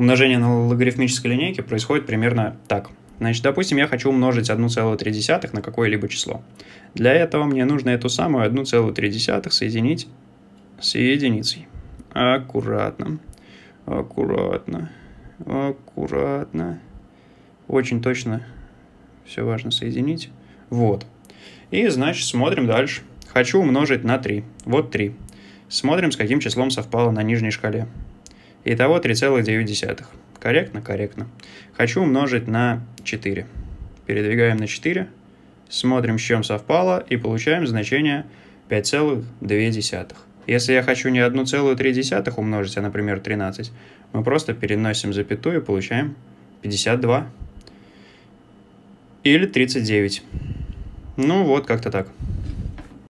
Умножение на логарифмической линейке происходит примерно так. Значит, допустим, я хочу умножить 1,3 на какое-либо число. Для этого мне нужно эту самую 1,3 соединить с единицей. Аккуратно, аккуратно, аккуратно. Очень точно все важно соединить. Вот. И, значит, смотрим дальше. Хочу умножить на 3. Вот 3. Смотрим, с каким числом совпало на нижней шкале. Итого 3,9. Корректно? Корректно. Хочу умножить на 4. Передвигаем на 4. Смотрим, с чем совпало, и получаем значение 5,2. Если я хочу не 1,3 умножить, а, например, 13, мы просто переносим запятую и получаем 52 или 39. Ну вот, как-то так.